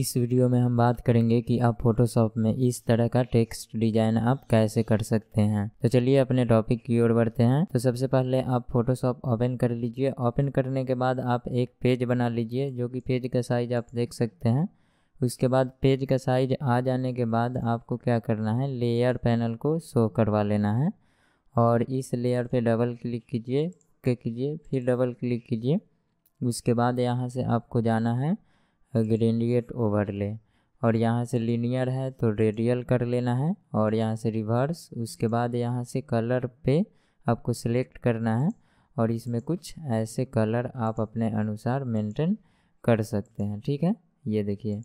इस वीडियो में हम बात करेंगे कि आप फोटोशॉप में इस तरह का टेक्स्ट डिजाइन आप कैसे कर सकते हैं तो चलिए अपने टॉपिक की ओर बढ़ते हैं तो सबसे पहले आप फोटोशॉप ओपन कर लीजिए ओपन करने के बाद आप एक पेज बना लीजिए जो कि पेज का साइज आप देख सकते हैं उसके बाद पेज का साइज आ जाने के बाद आपको क्या करना है लेयर पैनल को शो करवा लेना है और इस लेयर पर डबल क्लिक कीजिए ओके कीजिए फिर डबल क्लिक कीजिए उसके बाद यहाँ से आपको जाना है ओवर ओवरले और यहाँ से लीनियर है तो रेडियल कर लेना है और यहाँ से रिवर्स उसके बाद यहाँ से कलर पे आपको सिलेक्ट करना है और इसमें कुछ ऐसे कलर आप अपने अनुसार मेंटेन कर सकते हैं ठीक है ये देखिए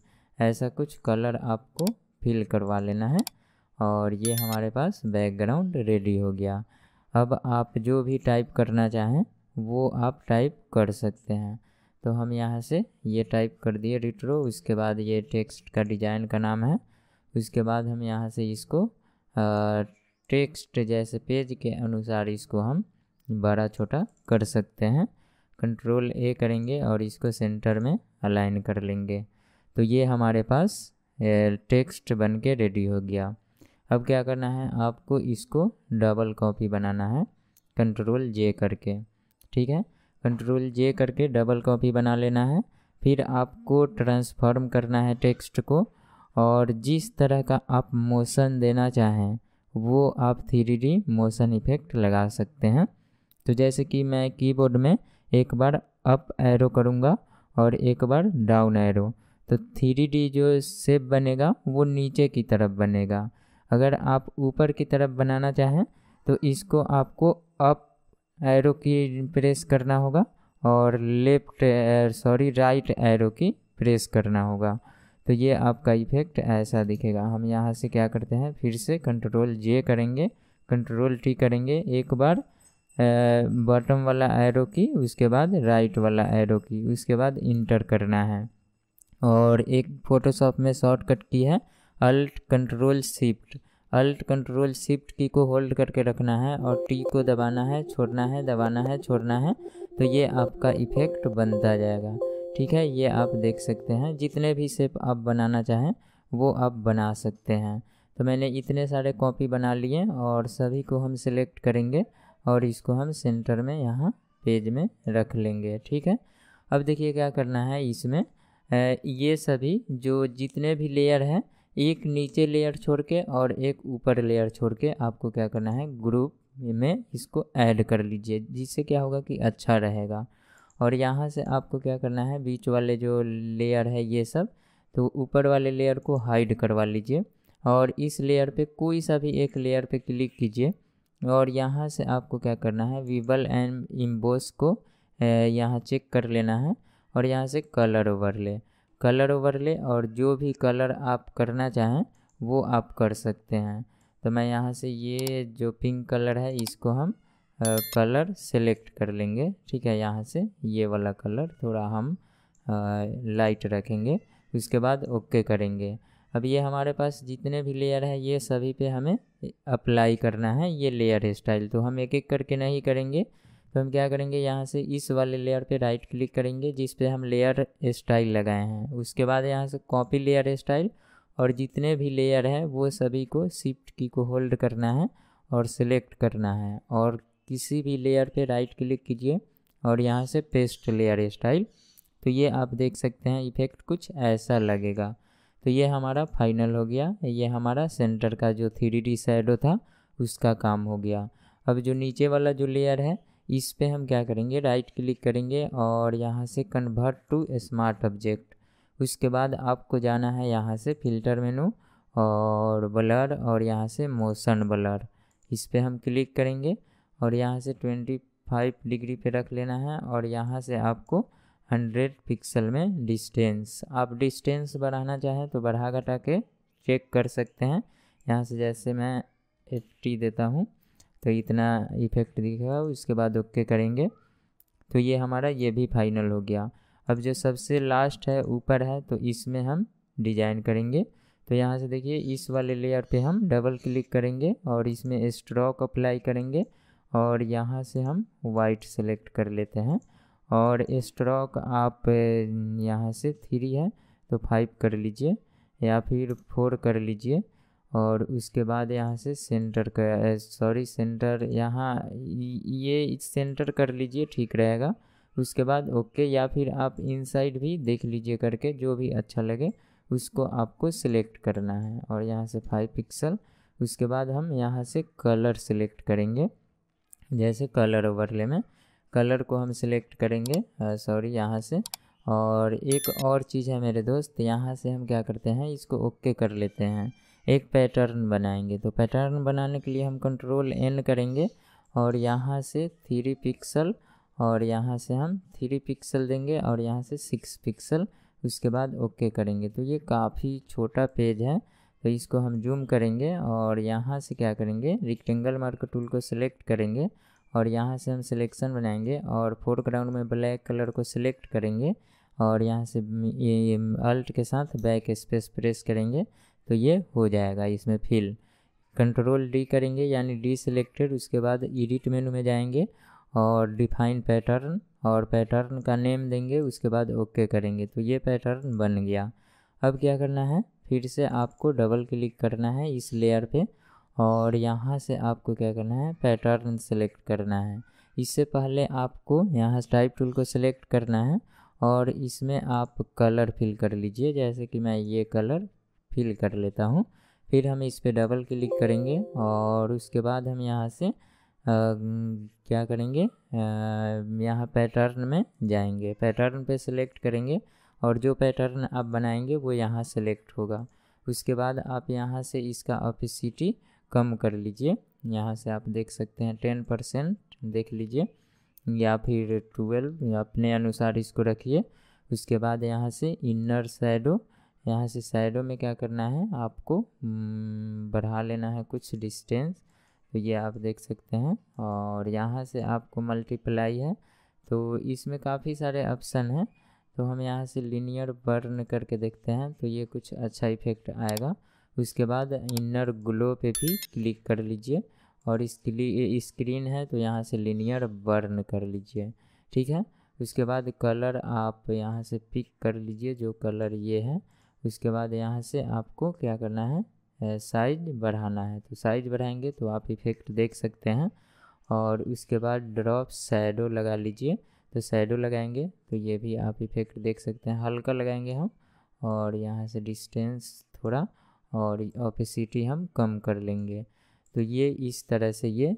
ऐसा कुछ कलर आपको फिल करवा लेना है और ये हमारे पास बैकग्राउंड रेडी हो गया अब आप जो भी टाइप करना चाहें वो आप टाइप कर सकते हैं तो हम यहाँ से ये टाइप कर दिए रिट्रो उसके बाद ये टेक्स्ट का डिज़ाइन का नाम है उसके बाद हम यहाँ से इसको टेक्स्ट जैसे पेज के अनुसार इसको हम बड़ा छोटा कर सकते हैं कंट्रोल ए करेंगे और इसको सेंटर में अलाइन कर लेंगे तो ये हमारे पास टेक्स्ट बन के रेडी हो गया अब क्या करना है आपको इसको डबल कॉपी बनाना है कंट्रोल जे करके ठीक है कंट्रोल जे करके डबल कॉपी बना लेना है फिर आपको ट्रांसफॉर्म करना है टेक्स्ट को और जिस तरह का आप मोशन देना चाहें वो आप थ्री मोशन इफ़ेक्ट लगा सकते हैं तो जैसे कि मैं कीबोर्ड में एक बार अप एरो करूँगा और एक बार डाउन एरो तो थ्री जो सेप बनेगा वो नीचे की तरफ बनेगा अगर आप ऊपर की तरफ बनाना चाहें तो इसको आपको अप एरो की प्रेस करना होगा और लेफ्ट सॉरी राइट एरो की प्रेस करना होगा तो ये आपका इफेक्ट ऐसा दिखेगा हम यहाँ से क्या करते हैं फिर से कंट्रोल जे करेंगे कंट्रोल टी करेंगे एक बार बॉटम eh, वाला एरो की उसके बाद राइट वाला एरो की उसके बाद इंटर करना है और एक फ़ोटोशॉप में शॉर्टकट की है alt control shift alt control shift की को होल्ड करके रखना है और टी को दबाना है छोड़ना है दबाना है छोड़ना है तो ये आपका इफ़ेक्ट बनता जाएगा ठीक है ये आप देख सकते हैं जितने भी शेप आप बनाना चाहें वो आप बना सकते हैं तो मैंने इतने सारे कॉपी बना लिए और सभी को हम सिलेक्ट करेंगे और इसको हम सेंटर में यहाँ पेज में रख लेंगे ठीक है अब देखिए क्या करना है इसमें ये सभी जो जितने भी लेयर हैं एक नीचे लेयर छोड़ के और एक ऊपर लेयर छोड़ के आपको क्या करना है ग्रुप में इसको ऐड कर लीजिए जिससे क्या होगा कि अच्छा रहेगा और यहाँ से आपको क्या करना है बीच वाले जो लेयर है ये सब तो ऊपर वाले लेयर को हाइड करवा लीजिए और इस लेयर पे कोई सा भी एक लेयर पे क्लिक कीजिए और यहाँ से आपको क्या करना है वीबल एंड इम्बोस को यहाँ चेक कर लेना है और यहाँ से कलर ले कलर ओवरले और जो भी कलर आप करना चाहें वो आप कर सकते हैं तो मैं यहाँ से ये जो पिंक कलर है इसको हम आ, कलर सेलेक्ट कर लेंगे ठीक है यहाँ से ये वाला कलर थोड़ा हम आ, लाइट रखेंगे उसके बाद ओके करेंगे अब ये हमारे पास जितने भी लेयर हैं ये सभी पे हमें अप्लाई करना है ये लेयर स्टाइल तो हम एक एक करके नहीं करेंगे तो हम क्या करेंगे यहाँ से इस वाले लेयर पे राइट क्लिक करेंगे जिस पे हम लेयर स्टाइल लगाए हैं उसके बाद यहाँ से कॉपी लेयर स्टाइल और जितने भी लेयर हैं वो सभी को शिफ्ट की को होल्ड करना है और सिलेक्ट करना है और किसी भी लेयर पे राइट क्लिक कीजिए और यहाँ से पेस्ट लेयर स्टाइल तो ये आप देख सकते हैं इफेक्ट कुछ ऐसा लगेगा तो ये हमारा फाइनल हो गया ये हमारा सेंटर का जो थ्री डी था उसका काम हो गया अब जो नीचे वाला जो लेयर है इस पे हम क्या करेंगे राइट क्लिक करेंगे और यहाँ से कन्वर्ट टू स्मार्ट ऑब्जेक्ट उसके बाद आपको जाना है यहाँ से फ़िल्टर मेनू और ब्लर और यहाँ से मोशन ब्लर इस पर हम क्लिक करेंगे और यहाँ से ट्वेंटी फाइव डिग्री पे रख लेना है और यहाँ से आपको हंड्रेड पिक्सल में डिस्टेंस आप डिस्टेंस बढ़ाना चाहें तो बढ़ा घटा के चेक कर सकते हैं यहाँ से जैसे मैं एट्टी देता हूँ तो इतना इफेक्ट दिखेगा उसके बाद ओके करेंगे तो ये हमारा ये भी फाइनल हो गया अब जो सबसे लास्ट है ऊपर है तो इसमें हम डिजाइन करेंगे तो यहाँ से देखिए इस वाले लेयर पे हम डबल क्लिक करेंगे और इसमें स्ट्रोक अप्लाई करेंगे और यहाँ से हम वाइट सेलेक्ट कर लेते हैं और स्ट्रोक आप यहाँ से थ्री है तो फाइव कर लीजिए या फिर फोर कर लीजिए और उसके बाद यहाँ से सेंटर कर सॉरी सेंटर यहाँ ये सेंटर कर लीजिए ठीक रहेगा उसके बाद ओके या फिर आप इनसाइड भी देख लीजिए करके जो भी अच्छा लगे उसको आपको सिलेक्ट करना है और यहाँ से फाइव पिक्सल उसके बाद हम यहाँ से कलर सिलेक्ट करेंगे जैसे कलर ओवरले में कलर को हम सिलेक्ट करेंगे सॉरी यहाँ से और एक और चीज़ है मेरे दोस्त यहाँ से हम क्या करते हैं इसको ओके कर लेते हैं एक पैटर्न बनाएंगे तो पैटर्न बनाने के लिए हम कंट्रोल एन करेंगे और यहाँ से थ्री पिक्सल और यहाँ से हम थ्री पिक्सल देंगे और यहाँ से सिक्स पिक्सल उसके बाद ओके करेंगे तो ये काफ़ी छोटा पेज है तो इसको हम जूम करेंगे और यहाँ से क्या करेंगे रिक्टेंगल मार्क टूल को सिलेक्ट करेंगे और यहाँ से हम सिलेक्शन बनाएंगे और फोरग्राउंड में ब्लैक कलर को सिलेक्ट करेंगे और यहाँ से ये अल्ट के साथ बैक स्पेस प्रेस करेंगे तो ये हो जाएगा इसमें फिल कंट्रोल डी करेंगे यानी डी सिलेक्टेड उसके बाद एडिट मेनू में जाएंगे और डिफाइन पैटर्न और पैटर्न का नेम देंगे उसके बाद ओके करेंगे तो ये पैटर्न बन गया अब क्या करना है फिर से आपको डबल क्लिक करना है इस लेयर पे और यहाँ से आपको क्या करना है पैटर्न सेलेक्ट करना है इससे पहले आपको यहाँ स्टाइप टूल को सिलेक्ट करना है और इसमें आप कलर फिल कर लीजिए जैसे कि मैं ये कलर फिल कर लेता हूँ फिर हम इस पर डबल क्लिक करेंगे और उसके बाद हम यहाँ से आ, क्या करेंगे यहाँ पैटर्न में जाएंगे पैटर्न पे सिलेक्ट करेंगे और जो पैटर्न आप बनाएंगे वो यहाँ सेलेक्ट होगा उसके बाद आप यहाँ से इसका ऑफिसिटी कम कर लीजिए यहाँ से आप देख सकते हैं टेन परसेंट देख लीजिए या फिर ट्वेल्व अपने अनुसार इसको रखिए उसके बाद यहाँ से इनर साइडो यहाँ से साइडों में क्या करना है आपको हम्म, बढ़ा लेना है कुछ डिस्टेंस तो ये आप देख सकते हैं और यहाँ से आपको मल्टीप्लाई है तो इसमें काफ़ी सारे ऑप्शन हैं तो हम यहाँ से लीनियर बर्न करके देखते हैं तो ये कुछ अच्छा इफेक्ट आएगा उसके बाद इनर ग्लो पे भी क्लिक कर लीजिए और इसके स्क्रीन है तो यहाँ से लीनियर बर्न कर लीजिए ठीक है उसके बाद कलर आप यहाँ से पिक कर लीजिए जो कलर ये है उसके बाद यहाँ से आपको क्या करना है साइज बढ़ाना है तो साइज बढ़ाएंगे तो आप इफेक्ट देख सकते हैं और उसके बाद ड्रॉप सैडो लगा लीजिए तो सैडो लगाएंगे तो ये भी आप इफेक्ट देख सकते हैं हल्का लगाएंगे हम और यहाँ से डिस्टेंस थोड़ा और ऑपेसिटी हम कम कर लेंगे तो ये इस तरह से ये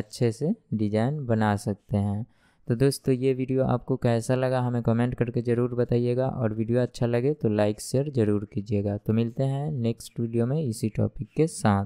अच्छे से डिज़ाइन बना सकते हैं तो दोस्तों ये वीडियो आपको कैसा लगा हमें कमेंट करके ज़रूर बताइएगा और वीडियो अच्छा लगे तो लाइक शेयर ज़रूर कीजिएगा तो मिलते हैं नेक्स्ट वीडियो में इसी टॉपिक के साथ